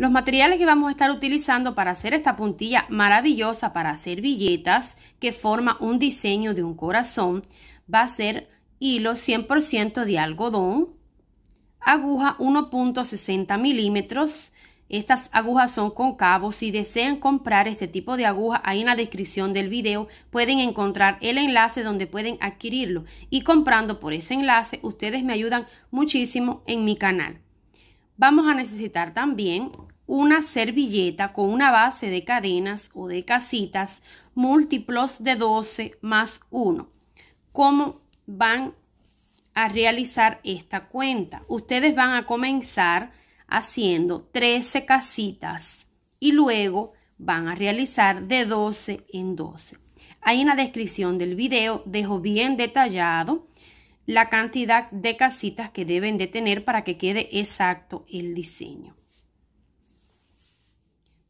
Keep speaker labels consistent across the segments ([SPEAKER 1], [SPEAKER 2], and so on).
[SPEAKER 1] Los materiales que vamos a estar utilizando para hacer esta puntilla maravillosa para hacer billetas que forma un diseño de un corazón va a ser hilo 100% de algodón, aguja 1.60 milímetros. Estas agujas son con cabos, Si desean comprar este tipo de aguja, ahí en la descripción del video pueden encontrar el enlace donde pueden adquirirlo. Y comprando por ese enlace, ustedes me ayudan muchísimo en mi canal. Vamos a necesitar también una servilleta con una base de cadenas o de casitas múltiplos de 12 más 1. ¿Cómo van a realizar esta cuenta? Ustedes van a comenzar haciendo 13 casitas y luego van a realizar de 12 en 12. Ahí en la descripción del video dejo bien detallado la cantidad de casitas que deben de tener para que quede exacto el diseño.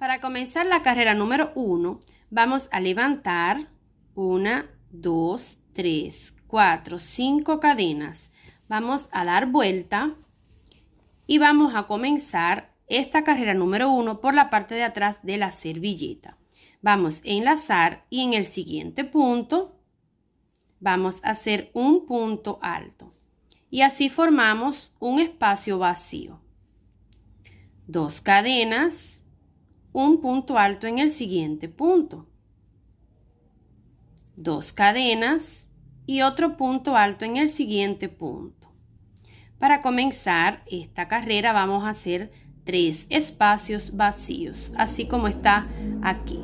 [SPEAKER 1] Para comenzar la carrera número 1, vamos a levantar 1, 2, 3, 4, 5 cadenas. Vamos a dar vuelta y vamos a comenzar esta carrera número 1 por la parte de atrás de la servilleta. Vamos a enlazar y en el siguiente punto vamos a hacer un punto alto. Y así formamos un espacio vacío. Dos cadenas un punto alto en el siguiente punto. Dos cadenas y otro punto alto en el siguiente punto. Para comenzar esta carrera vamos a hacer tres espacios vacíos, así como está aquí.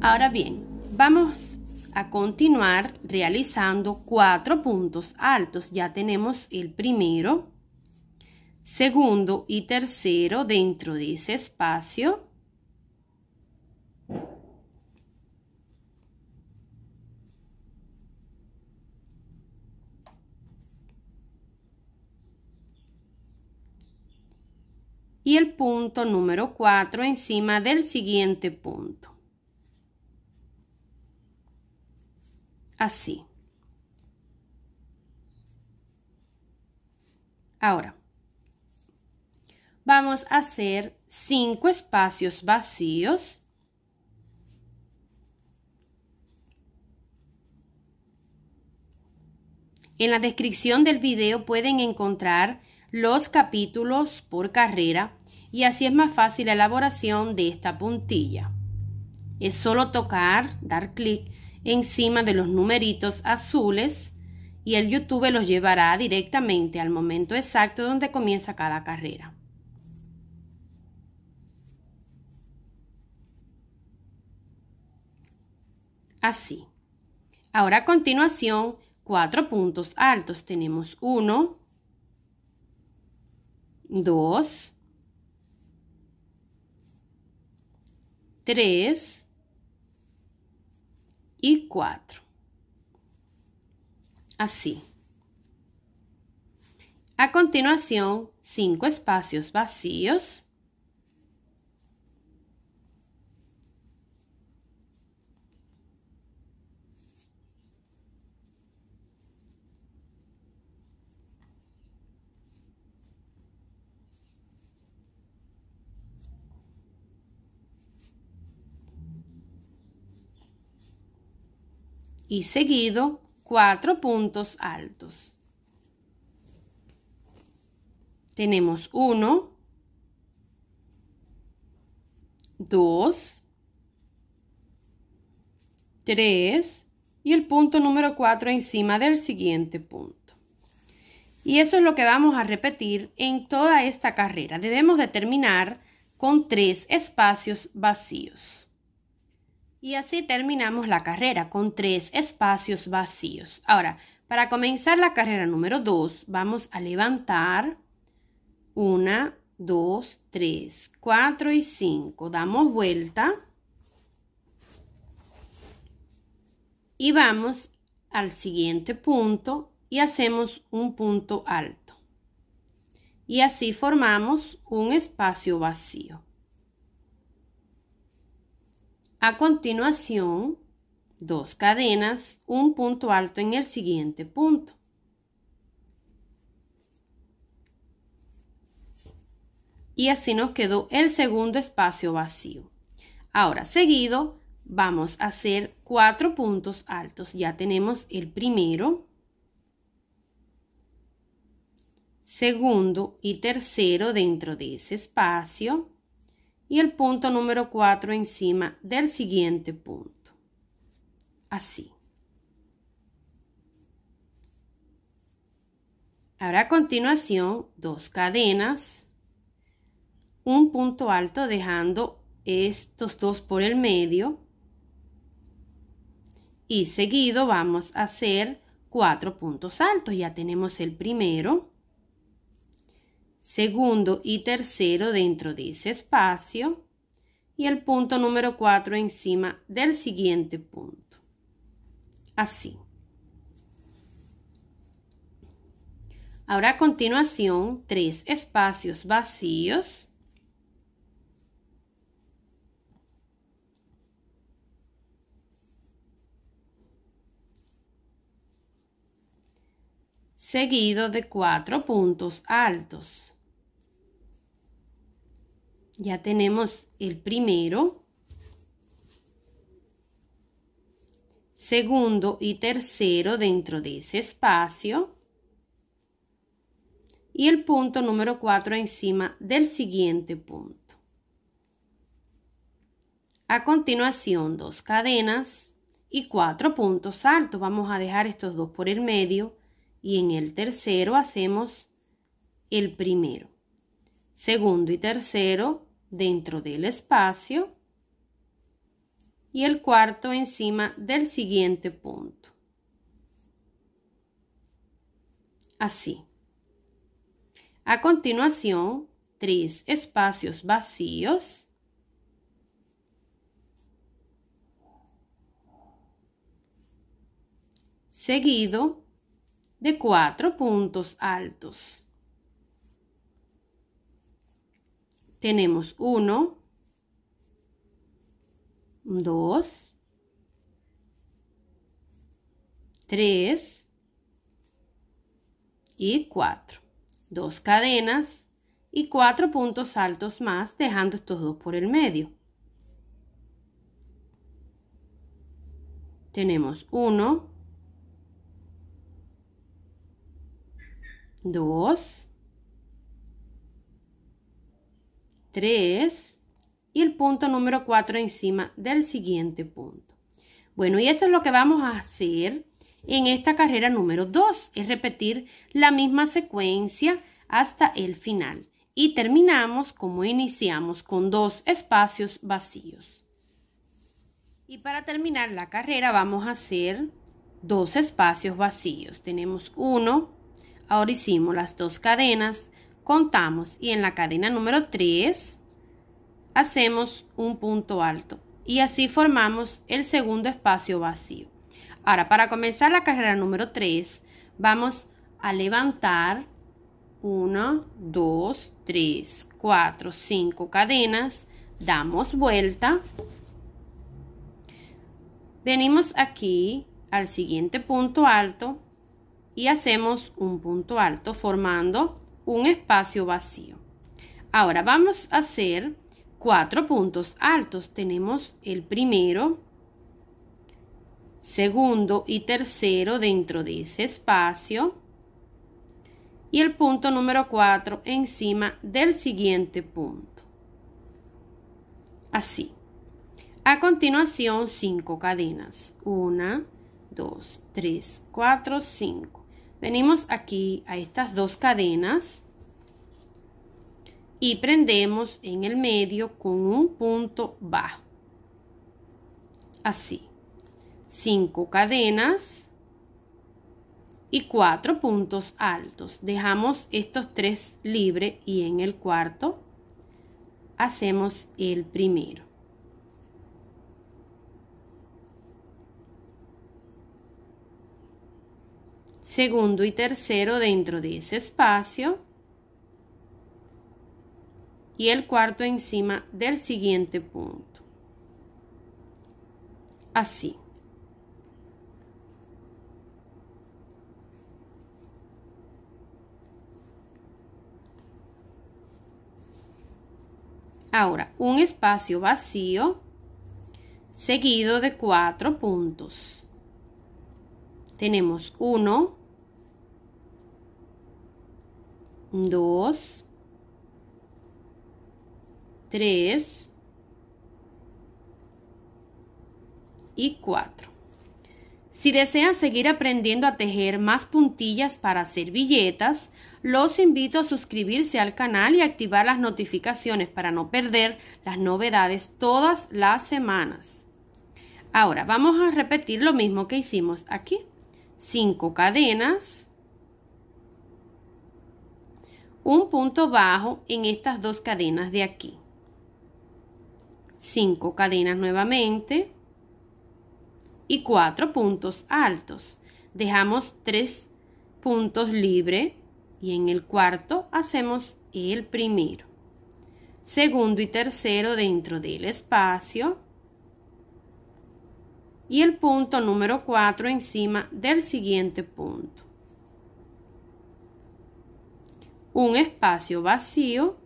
[SPEAKER 1] Ahora bien, vamos a continuar realizando cuatro puntos altos. Ya tenemos el primero, segundo y tercero dentro de ese espacio. Y el punto número 4 encima del siguiente punto. Así. Ahora, vamos a hacer cinco espacios vacíos. En la descripción del video pueden encontrar los capítulos por carrera y así es más fácil la elaboración de esta puntilla. Es solo tocar, dar clic encima de los numeritos azules y el YouTube los llevará directamente al momento exacto donde comienza cada carrera. así. Ahora a continuación, cuatro puntos altos. Tenemos uno, dos, tres y cuatro. Así. A continuación, cinco espacios vacíos. y seguido cuatro puntos altos. Tenemos uno, dos, tres y el punto número 4 encima del siguiente punto. Y eso es lo que vamos a repetir en toda esta carrera. Debemos terminar con tres espacios vacíos. Y así terminamos la carrera con tres espacios vacíos. Ahora, para comenzar la carrera número 2, vamos a levantar 1, 2, 3, 4 y 5. Damos vuelta. Y vamos al siguiente punto y hacemos un punto alto. Y así formamos un espacio vacío. A continuación, dos cadenas, un punto alto en el siguiente punto. Y así nos quedó el segundo espacio vacío. Ahora seguido vamos a hacer cuatro puntos altos. Ya tenemos el primero, segundo y tercero dentro de ese espacio y el punto número 4 encima del siguiente punto. Así. Ahora a continuación, dos cadenas, un punto alto dejando estos dos por el medio y seguido vamos a hacer cuatro puntos altos. Ya tenemos el primero, segundo y tercero dentro de ese espacio y el punto número 4 encima del siguiente punto. Así. Ahora a continuación, tres espacios vacíos. seguido de cuatro puntos altos. Ya tenemos el primero, segundo y tercero dentro de ese espacio y el punto número 4 encima del siguiente punto. A continuación, dos cadenas y cuatro puntos altos. Vamos a dejar estos dos por el medio y en el tercero hacemos el primero segundo y tercero dentro del espacio y el cuarto encima del siguiente punto. Así. A continuación, tres espacios vacíos. Seguido de cuatro puntos altos. tenemos 1, 2, 3 y 4. Dos cadenas y cuatro puntos altos más, dejando estos dos por el medio. Tenemos 1, 2, 3 y el punto número 4 encima del siguiente punto. Bueno, y esto es lo que vamos a hacer en esta carrera número 2, es repetir la misma secuencia hasta el final. Y terminamos como iniciamos, con dos espacios vacíos. Y para terminar la carrera vamos a hacer dos espacios vacíos. Tenemos uno, ahora hicimos las dos cadenas, contamos y en la cadena número 3 hacemos un punto alto y así formamos el segundo espacio vacío. Ahora, para comenzar la carrera número 3, vamos a levantar 1, 2, 3, 4, 5 cadenas, damos vuelta, venimos aquí al siguiente punto alto y hacemos un punto alto formando un espacio vacío. Ahora vamos a hacer cuatro puntos altos. Tenemos el primero, segundo y tercero dentro de ese espacio. Y el punto número 4 encima del siguiente punto. Así. A continuación, cinco cadenas. Una, dos, tres, cuatro, cinco venimos aquí a estas dos cadenas y prendemos en el medio con un punto bajo así 5 cadenas y cuatro puntos altos dejamos estos tres libres y en el cuarto hacemos el primero segundo y tercero dentro de ese espacio y el cuarto encima del siguiente punto. Así. Ahora, un espacio vacío seguido de cuatro puntos. Tenemos uno, 2, 3 y 4 Si desean seguir aprendiendo a tejer más puntillas para servilletas, los invito a suscribirse al canal y activar las notificaciones para no perder las novedades todas las semanas. Ahora vamos a repetir lo mismo que hicimos aquí. 5 cadenas, un punto bajo en estas dos cadenas de aquí. cinco cadenas nuevamente y cuatro puntos altos. Dejamos tres puntos libres y en el cuarto hacemos el primero. Segundo y tercero dentro del espacio. Y el punto número cuatro encima del siguiente punto. un espacio vacío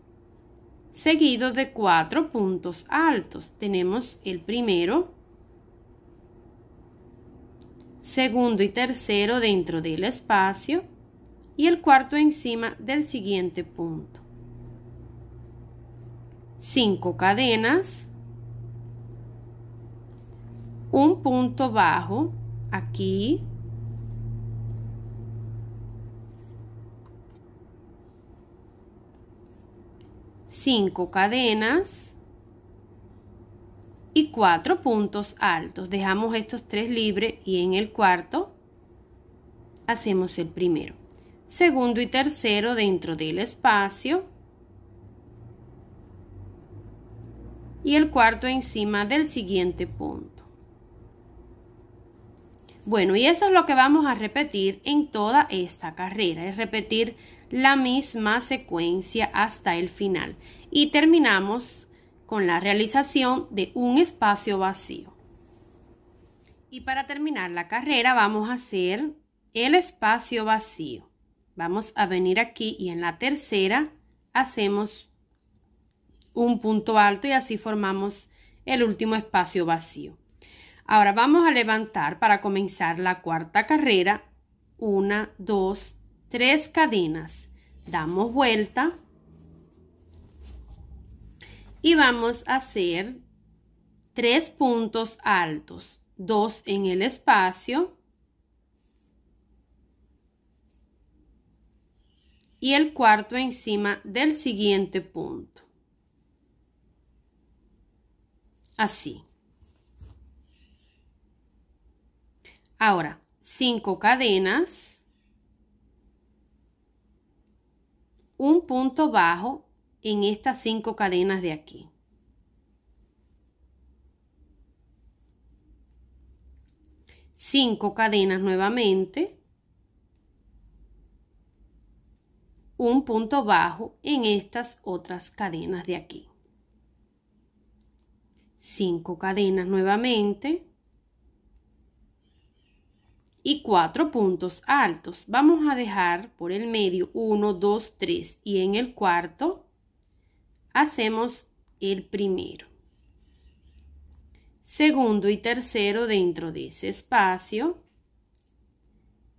[SPEAKER 1] seguido de cuatro puntos altos. Tenemos el primero, segundo y tercero dentro del espacio y el cuarto encima del siguiente punto. Cinco cadenas, un punto bajo aquí, 5 cadenas y 4 puntos altos. Dejamos estos tres libres y en el cuarto hacemos el primero. Segundo y tercero dentro del espacio. Y el cuarto encima del siguiente punto. Bueno, y eso es lo que vamos a repetir en toda esta carrera, es repetir la misma secuencia hasta el final y terminamos con la realización de un espacio vacío. Y para terminar la carrera vamos a hacer el espacio vacío. Vamos a venir aquí y en la tercera hacemos un punto alto y así formamos el último espacio vacío. Ahora vamos a levantar para comenzar la cuarta carrera. una dos tres cadenas. Damos vuelta. Y vamos a hacer tres puntos altos. Dos en el espacio. Y el cuarto encima del siguiente punto. Así. Ahora, cinco cadenas. un punto bajo en estas cinco cadenas de aquí. Cinco cadenas nuevamente. Un punto bajo en estas otras cadenas de aquí. Cinco cadenas nuevamente y cuatro puntos altos. Vamos a dejar por el medio 1, 2, 3 y en el cuarto hacemos el primero. Segundo y tercero dentro de ese espacio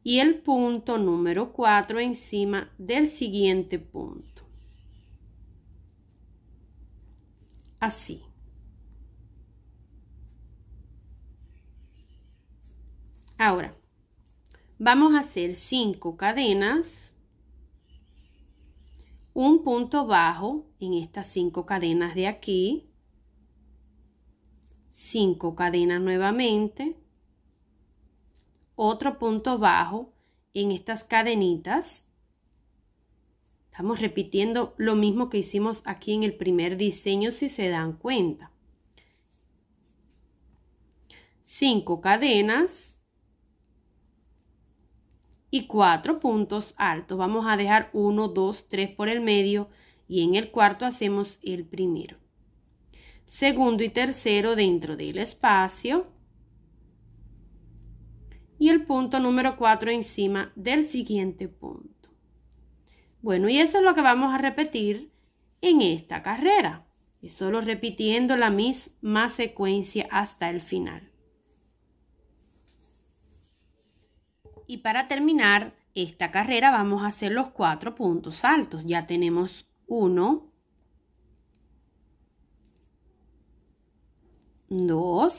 [SPEAKER 1] y el punto número 4 encima del siguiente punto. Así. Ahora, Vamos a hacer 5 cadenas, un punto bajo en estas cinco cadenas de aquí, 5 cadenas nuevamente, otro punto bajo en estas cadenitas. Estamos repitiendo lo mismo que hicimos aquí en el primer diseño si se dan cuenta. 5 cadenas, y cuatro puntos altos. Vamos a dejar uno, dos, tres por el medio y en el cuarto hacemos el primero. Segundo y tercero dentro del espacio. Y el punto número 4 encima del siguiente punto. Bueno, y eso es lo que vamos a repetir en esta carrera. Y solo repitiendo la misma secuencia hasta el final. y para terminar esta carrera vamos a hacer los cuatro puntos altos. Ya tenemos uno, dos,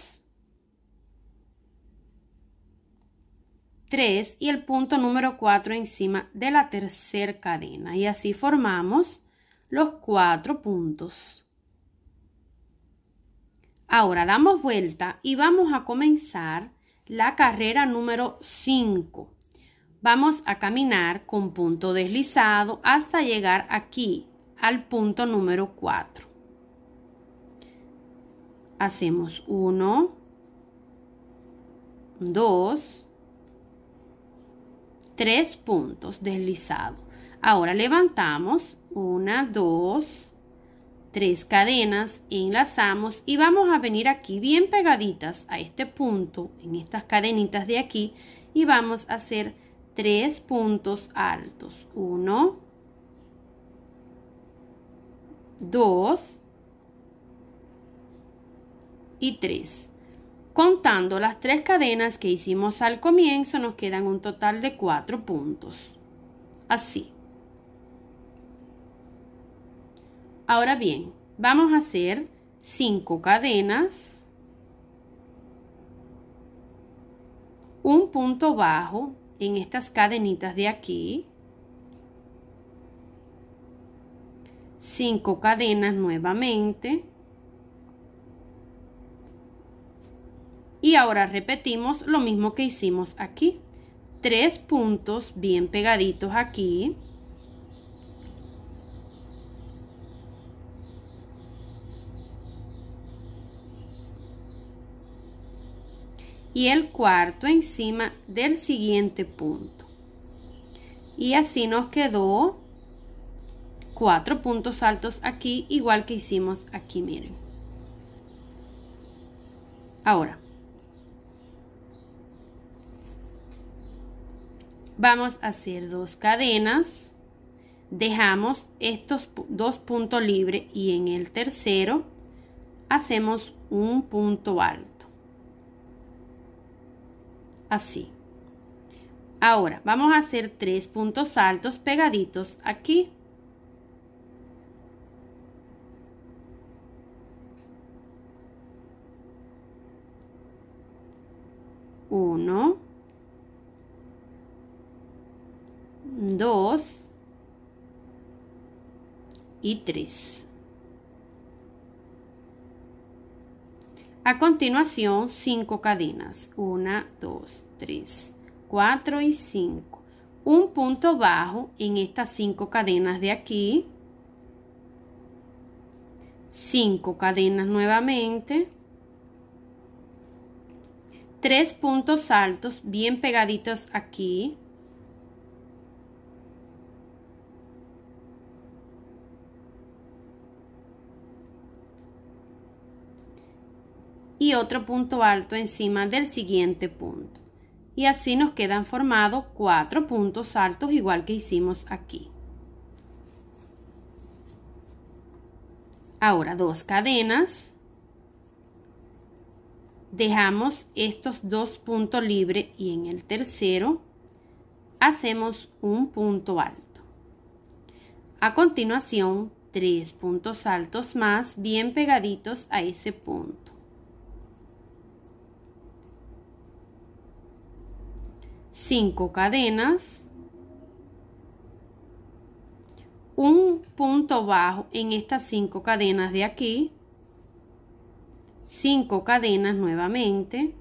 [SPEAKER 1] tres y el punto número cuatro encima de la tercera cadena. Y así formamos los cuatro puntos. Ahora damos vuelta y vamos a comenzar la carrera número 5. Vamos a caminar con punto deslizado hasta llegar aquí, al punto número 4. Hacemos 1, 2, 3 puntos deslizados. Ahora levantamos 1, 2, tres cadenas, enlazamos y vamos a venir aquí bien pegaditas a este punto, en estas cadenitas de aquí y vamos a hacer tres puntos altos. Uno, dos y tres. Contando las tres cadenas que hicimos al comienzo nos quedan un total de cuatro puntos. Así. Ahora bien, vamos a hacer 5 cadenas, un punto bajo en estas cadenitas de aquí, 5 cadenas nuevamente, y ahora repetimos lo mismo que hicimos aquí, 3 puntos bien pegaditos aquí, y el cuarto encima del siguiente punto. Y así nos quedó cuatro puntos altos aquí, igual que hicimos aquí, miren. Ahora, vamos a hacer dos cadenas, dejamos estos dos puntos libres y en el tercero hacemos un punto alto así. Ahora vamos a hacer tres puntos altos pegaditos aquí. Uno. Dos. Y tres. A continuación, 5 cadenas. 1, 2, 3, 4 y 5. Un punto bajo en estas 5 cadenas de aquí. 5 cadenas nuevamente. 3 puntos altos bien pegaditos aquí. y otro punto alto encima del siguiente punto. Y así nos quedan formados cuatro puntos altos igual que hicimos aquí. Ahora dos cadenas. Dejamos estos dos puntos libres y en el tercero hacemos un punto alto. A continuación, tres puntos altos más bien pegaditos a ese punto. cinco cadenas, un punto bajo en estas cinco cadenas de aquí, 5 cadenas nuevamente,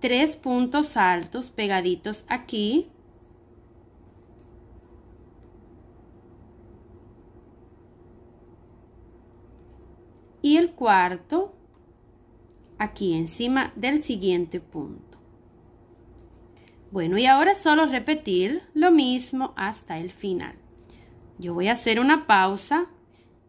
[SPEAKER 1] tres puntos altos pegaditos aquí, y el cuarto aquí encima del siguiente punto. Bueno, y ahora solo repetir lo mismo hasta el final. Yo voy a hacer una pausa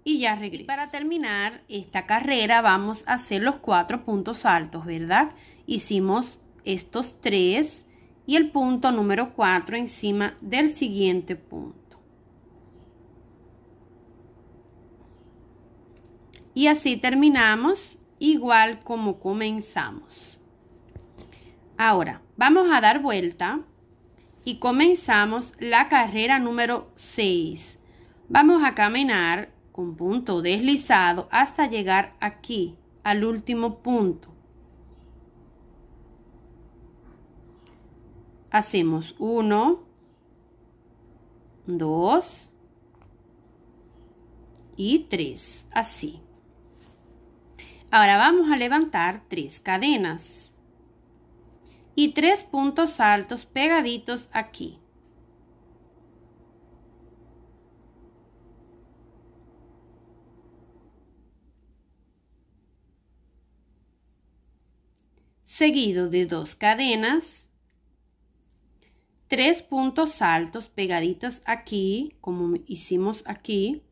[SPEAKER 1] y ya regreso. para terminar esta carrera vamos a hacer los cuatro puntos altos, ¿verdad? Hicimos estos tres y el punto número 4 encima del siguiente punto. Y así terminamos igual como comenzamos. Ahora, vamos a dar vuelta y comenzamos la carrera número 6. Vamos a caminar con punto deslizado hasta llegar aquí, al último punto. Hacemos 1, 2 y 3, así. Ahora vamos a levantar tres cadenas y tres puntos altos pegaditos aquí. seguido de dos cadenas, tres puntos altos pegaditos aquí, como hicimos aquí,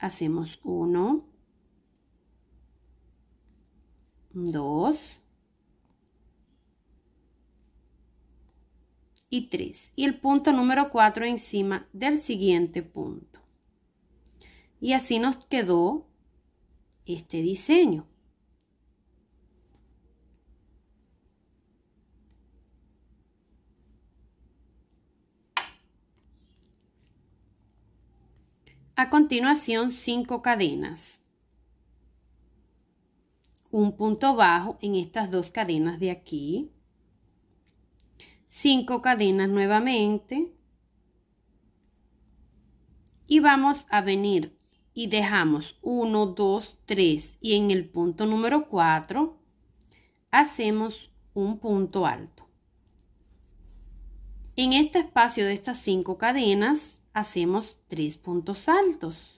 [SPEAKER 1] hacemos 1, 2 y 3 y el punto número 4 encima del siguiente punto y así nos quedó este diseño A continuación, cinco cadenas. Un punto bajo en estas dos cadenas de aquí. Cinco cadenas nuevamente. Y vamos a venir y dejamos 1, 2, 3 y en el punto número 4 hacemos un punto alto. En este espacio de estas cinco cadenas hacemos tres puntos altos.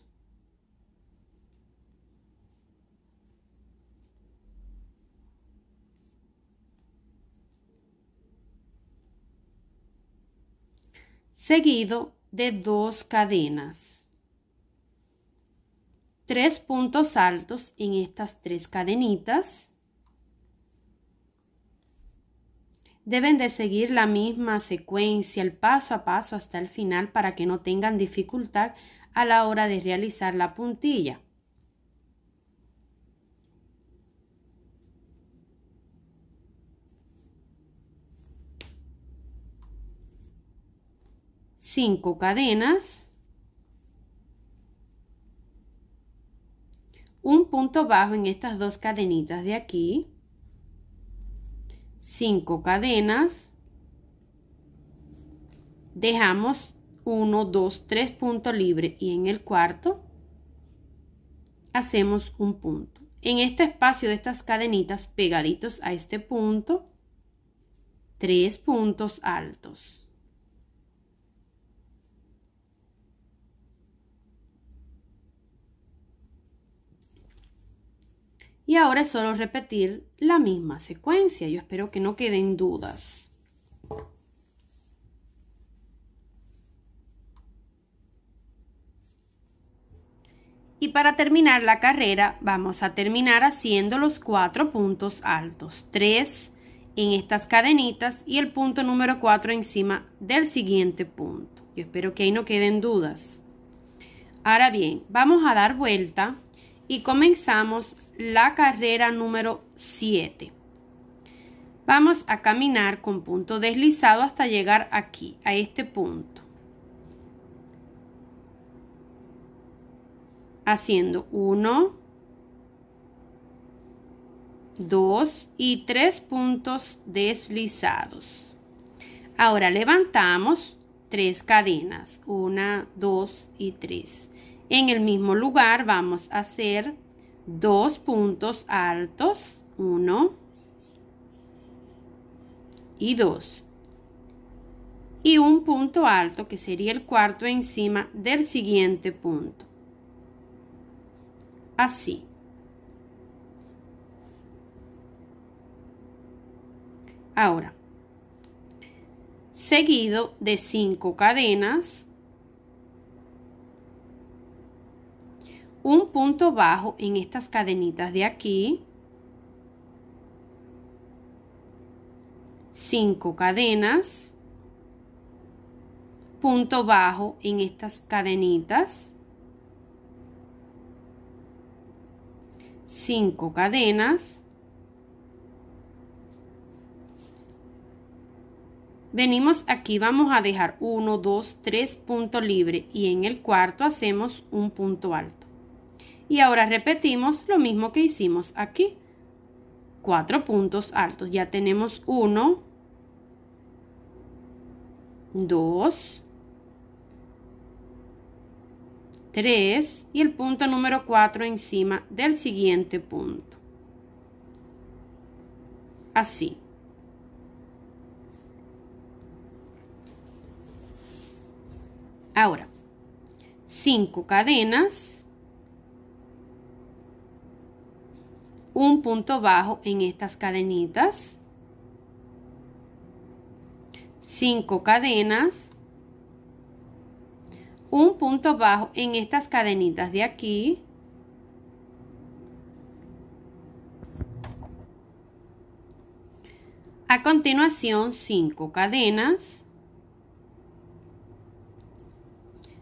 [SPEAKER 1] seguido de dos cadenas. Tres puntos altos en estas tres cadenitas. Deben de seguir la misma secuencia, el paso a paso hasta el final para que no tengan dificultad a la hora de realizar la puntilla. Cinco cadenas. un punto bajo en estas dos cadenitas de aquí 5 cadenas, dejamos 1, 2, 3 puntos libres y en el cuarto hacemos un punto. En este espacio de estas cadenitas pegaditos a este punto, 3 puntos altos. Y ahora es solo repetir la misma secuencia. Yo espero que no queden dudas. Y para terminar la carrera vamos a terminar haciendo los cuatro puntos altos. Tres en estas cadenitas y el punto número cuatro encima del siguiente punto. Yo espero que ahí no queden dudas. Ahora bien, vamos a dar vuelta y comenzamos la carrera número 7. Vamos a caminar con punto deslizado hasta llegar aquí, a este punto. Haciendo 1, 2 y 3 puntos deslizados. Ahora levantamos 3 cadenas, 1, 2 y 3. En el mismo lugar vamos a hacer dos puntos altos, uno y dos. Y un punto alto que sería el cuarto encima del siguiente punto. Así. Ahora, seguido de cinco cadenas un punto bajo en estas cadenitas de aquí. cinco cadenas, punto bajo en estas cadenitas, cinco cadenas, venimos aquí, vamos a dejar 1, dos tres puntos libres y en el cuarto hacemos un punto alto y ahora repetimos lo mismo que hicimos aquí. Cuatro puntos altos. Ya tenemos uno, dos, tres y el punto número cuatro encima del siguiente punto. Así. Ahora, cinco cadenas un punto bajo en estas cadenitas, cinco cadenas, un punto bajo en estas cadenitas de aquí, a continuación cinco cadenas,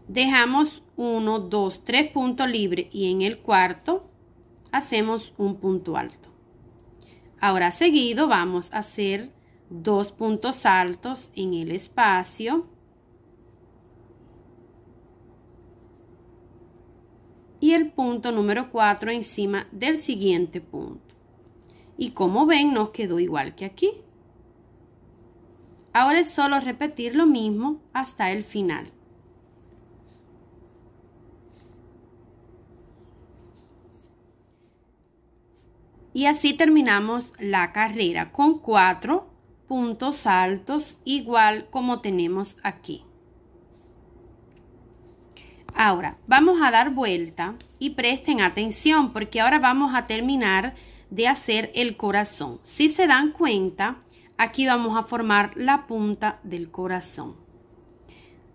[SPEAKER 1] dejamos uno dos tres puntos libres y en el cuarto hacemos un punto alto. Ahora seguido vamos a hacer dos puntos altos en el espacio. Y el punto número 4 encima del siguiente punto. Y como ven nos quedó igual que aquí. Ahora es solo repetir lo mismo hasta el final. Y así terminamos la carrera con cuatro puntos altos igual como tenemos aquí. Ahora vamos a dar vuelta y presten atención porque ahora vamos a terminar de hacer el corazón. Si se dan cuenta, aquí vamos a formar la punta del corazón.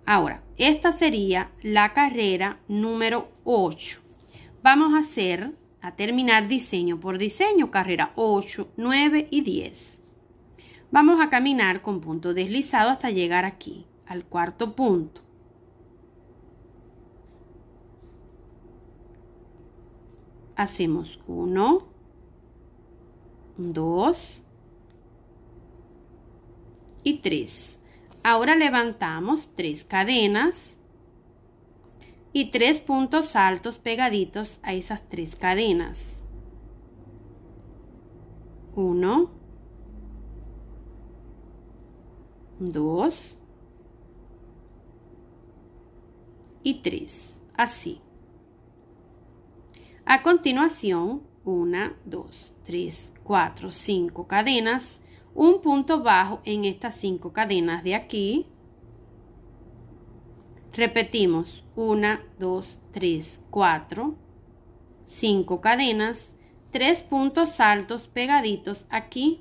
[SPEAKER 1] Ahora, esta sería la carrera número 8. Vamos a hacer a terminar diseño por diseño, carrera 8, 9 y 10. Vamos a caminar con punto deslizado hasta llegar aquí, al cuarto punto. Hacemos 1, 2 y 3. Ahora levantamos 3 cadenas y tres puntos altos pegaditos a esas tres cadenas. uno dos y tres así. A continuación, una dos tres cuatro cinco cadenas, un punto bajo en estas cinco cadenas de aquí, Repetimos, 1, 2, 3, 4, 5 cadenas, 3 puntos altos pegaditos aquí.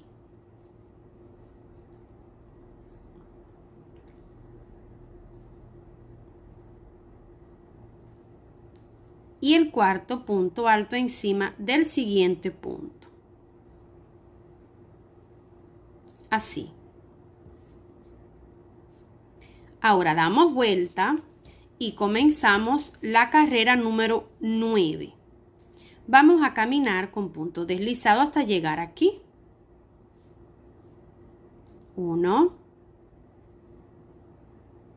[SPEAKER 1] Y el cuarto punto alto encima del siguiente punto. Así. Ahora damos vuelta y comenzamos la carrera número 9. Vamos a caminar con punto deslizado hasta llegar aquí. 1,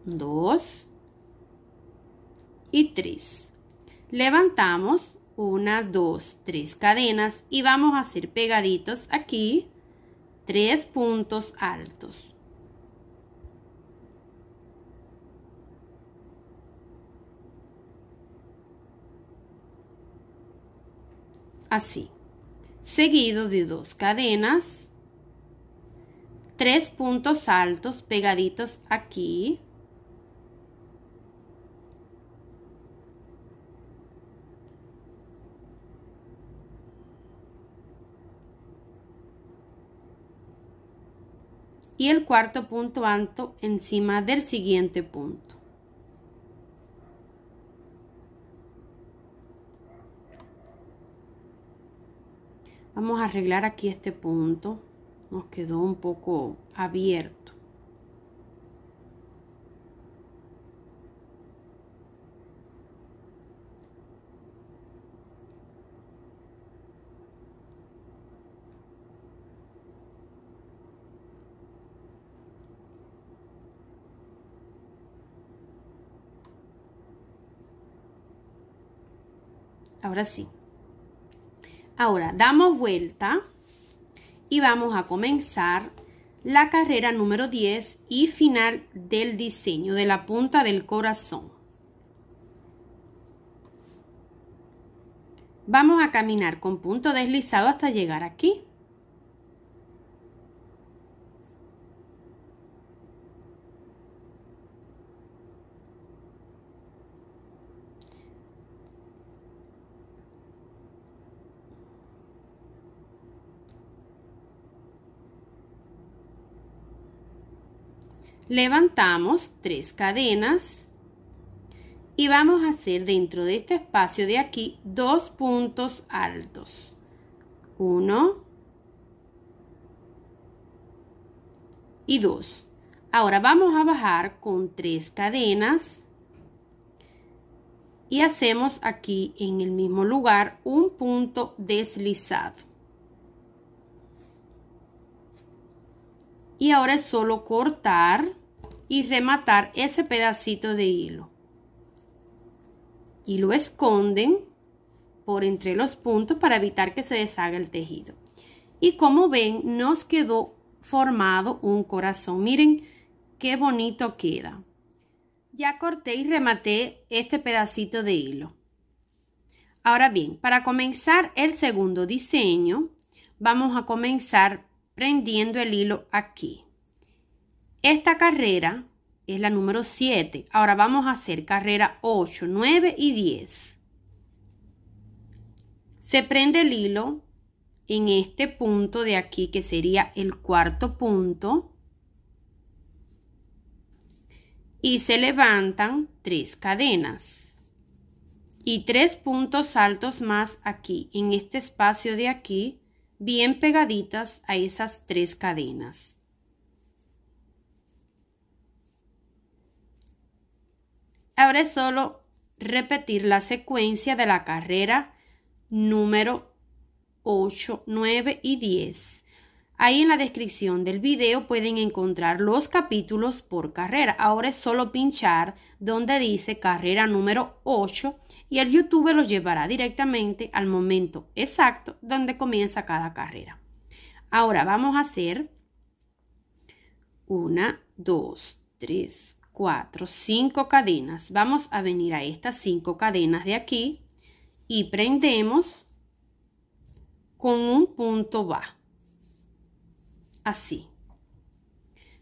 [SPEAKER 1] 2 y 3. Levantamos 1, 2, 3 cadenas y vamos a hacer pegaditos aquí tres puntos altos. así, seguido de dos cadenas, tres puntos altos pegaditos aquí, y el cuarto punto alto encima del siguiente punto. Vamos a arreglar aquí este punto. Nos quedó un poco abierto. Ahora sí, Ahora damos vuelta y vamos a comenzar la carrera número 10 y final del diseño de la punta del corazón. Vamos a caminar con punto deslizado hasta llegar aquí. levantamos tres cadenas y vamos a hacer dentro de este espacio de aquí dos puntos altos. Uno y dos. Ahora vamos a bajar con tres cadenas y hacemos aquí en el mismo lugar un punto deslizado. Y ahora es solo cortar y rematar ese pedacito de hilo. Y lo esconden por entre los puntos para evitar que se deshaga el tejido. Y como ven, nos quedó formado un corazón. Miren qué bonito queda. Ya corté y rematé este pedacito de hilo. Ahora bien, para comenzar el segundo diseño, vamos a comenzar prendiendo el hilo aquí. Esta carrera es la número 7. Ahora vamos a hacer carrera 8, 9 y 10. Se prende el hilo en este punto de aquí que sería el cuarto punto y se levantan tres cadenas y tres puntos altos más aquí en este espacio de aquí bien pegaditas a esas tres cadenas Ahora es solo repetir la secuencia de la carrera número 8, 9 y 10. Ahí en la descripción del video pueden encontrar los capítulos por carrera. Ahora es solo pinchar donde dice carrera número 8 y el YouTube los llevará directamente al momento exacto donde comienza cada carrera. Ahora vamos a hacer 1, 2, 3, 4, 5 cadenas. Vamos a venir a estas 5 cadenas de aquí y prendemos con un punto va. Así.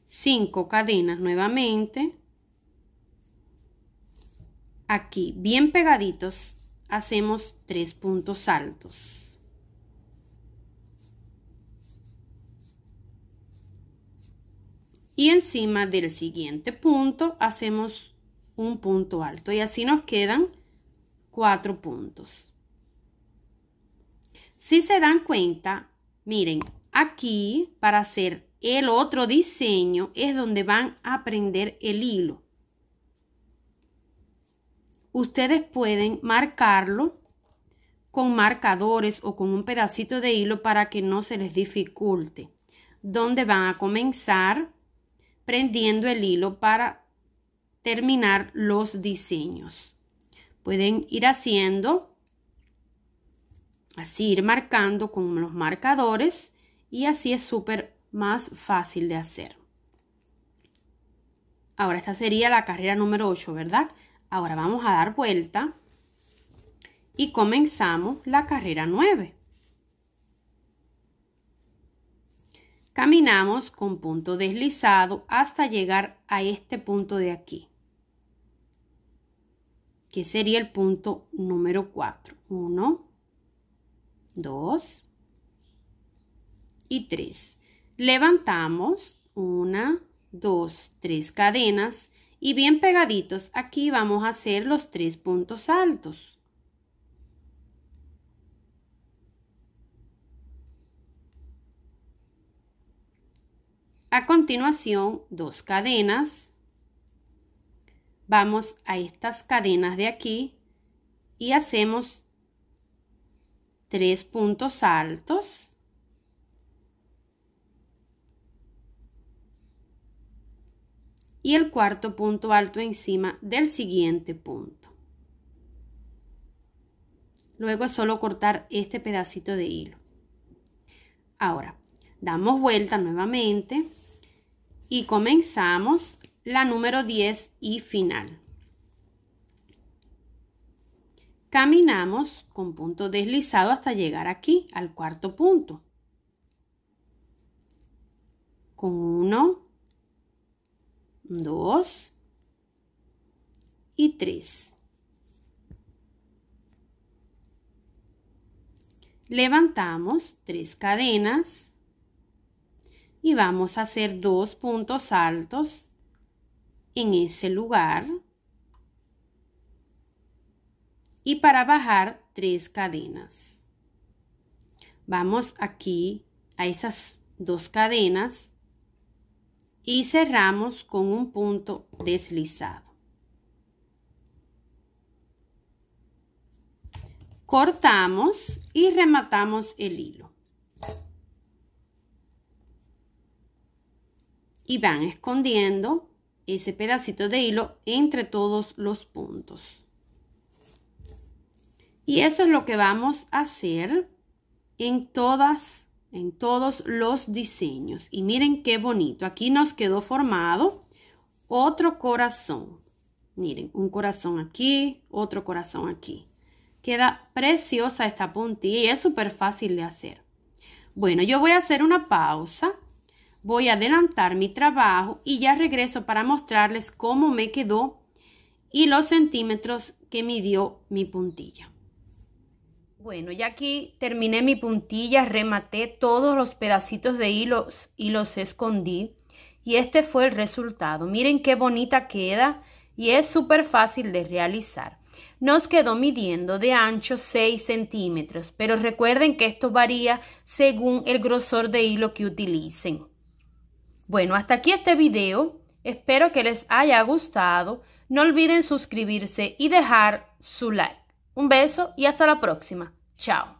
[SPEAKER 1] 5 cadenas nuevamente. Aquí, bien pegaditos, hacemos tres puntos altos. y encima del siguiente punto hacemos un punto alto y así nos quedan cuatro puntos. Si se dan cuenta, miren, aquí para hacer el otro diseño es donde van a prender el hilo. Ustedes pueden marcarlo con marcadores o con un pedacito de hilo para que no se les dificulte. Donde van a comenzar prendiendo el hilo para terminar los diseños. Pueden ir haciendo, así ir marcando con los marcadores y así es súper más fácil de hacer. Ahora esta sería la carrera número 8, ¿verdad? Ahora vamos a dar vuelta y comenzamos la carrera 9. Caminamos con punto deslizado hasta llegar a este punto de aquí, que sería el punto número 4. 1, 2 y 3. Levantamos 1, 2, 3 cadenas y bien pegaditos aquí vamos a hacer los tres puntos altos. A continuación, dos cadenas. Vamos a estas cadenas de aquí y hacemos tres puntos altos. y el cuarto punto alto encima del siguiente punto. Luego es solo cortar este pedacito de hilo. Ahora, damos vuelta nuevamente y comenzamos la número 10 y final. Caminamos con punto deslizado hasta llegar aquí, al cuarto punto. Con 1, 2 y 3. Levantamos tres cadenas y vamos a hacer dos puntos altos en ese lugar y para bajar tres cadenas vamos aquí a esas dos cadenas y cerramos con un punto deslizado cortamos y rematamos el hilo y van escondiendo ese pedacito de hilo entre todos los puntos. Y eso es lo que vamos a hacer en todas en todos los diseños. Y miren qué bonito. Aquí nos quedó formado otro corazón. Miren, un corazón aquí, otro corazón aquí. Queda preciosa esta puntilla y es súper fácil de hacer. Bueno, yo voy a hacer una pausa Voy a adelantar mi trabajo y ya regreso para mostrarles cómo me quedó y los centímetros que midió mi puntilla. Bueno, ya aquí terminé mi puntilla, rematé todos los pedacitos de hilos y los escondí. Y este fue el resultado. Miren qué bonita queda y es súper fácil de realizar. Nos quedó midiendo de ancho 6 centímetros, pero recuerden que esto varía según el grosor de hilo que utilicen. Bueno, hasta aquí este video. Espero que les haya gustado. No olviden suscribirse y dejar su like. Un beso y hasta la próxima. Chao.